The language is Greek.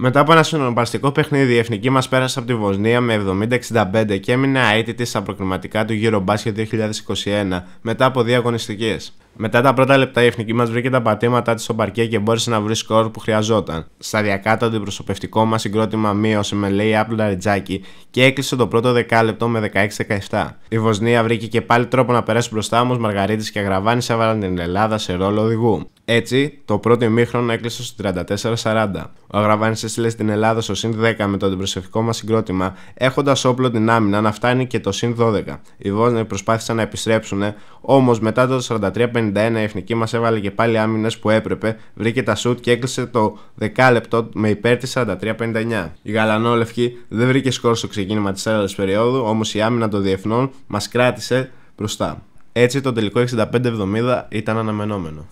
Μετά από ένα συνοπαστικό παιχνίδι, η εθνική μας πέρασε από τη Βοσνία με 70-65 και έμεινε αίτητη στα προκριματικά του Γύρω μπάσκετ 2021 μετά από δύο αγωνιστικές. Μετά τα πρώτα λεπτά, η εθνική μας βρήκε τα πατήματά της στο παρκέ και μπόρεσε να βρει σκορ που χρειαζόταν. Σταδιακά το αντιπροσωπευτικό μας συγκρότημα μείωσε με λέει Apple Ριτζάκη και έκλεισε το πρώτο δεκάλεπτο με 16-17. Η Βοσνία βρήκε και πάλι τρόπο να περάσει μπροστά όμως Μαργαρίτης και Αγραβάνης έβαλαν την Ελλάδα σε ρόλο οδηγού. Έτσι, το πρώτο ημίχρονο έκλεισε στο 34-40. Ο Αγραβάνης έστειλε στην Ελλάδα στο συν 10 με το αντιπροσωπικό μας συγκρότημα, έχοντας όπλο την άμυνα να φτάνει και το συν 12. Οι Βόσνοι προσπάθησαν να επιστρέψουν, όμως μετά το 43-51 η εθνική μας έβαλε και πάλι άμυνες που έπρεπε, βρήκε τα σουτ και έκλεισε το 10 λεπτό με υπέρ της 43-59. Η Γαλανόλευκη δεν βρήκε σκόρ στο ξεκίνημα της τέταρτη περίοδου, όμως η άμυνα των διεθνών μας κράτησε μπροστά. Έτσι το τελικό 65-70 ήταν αναμενόμενο.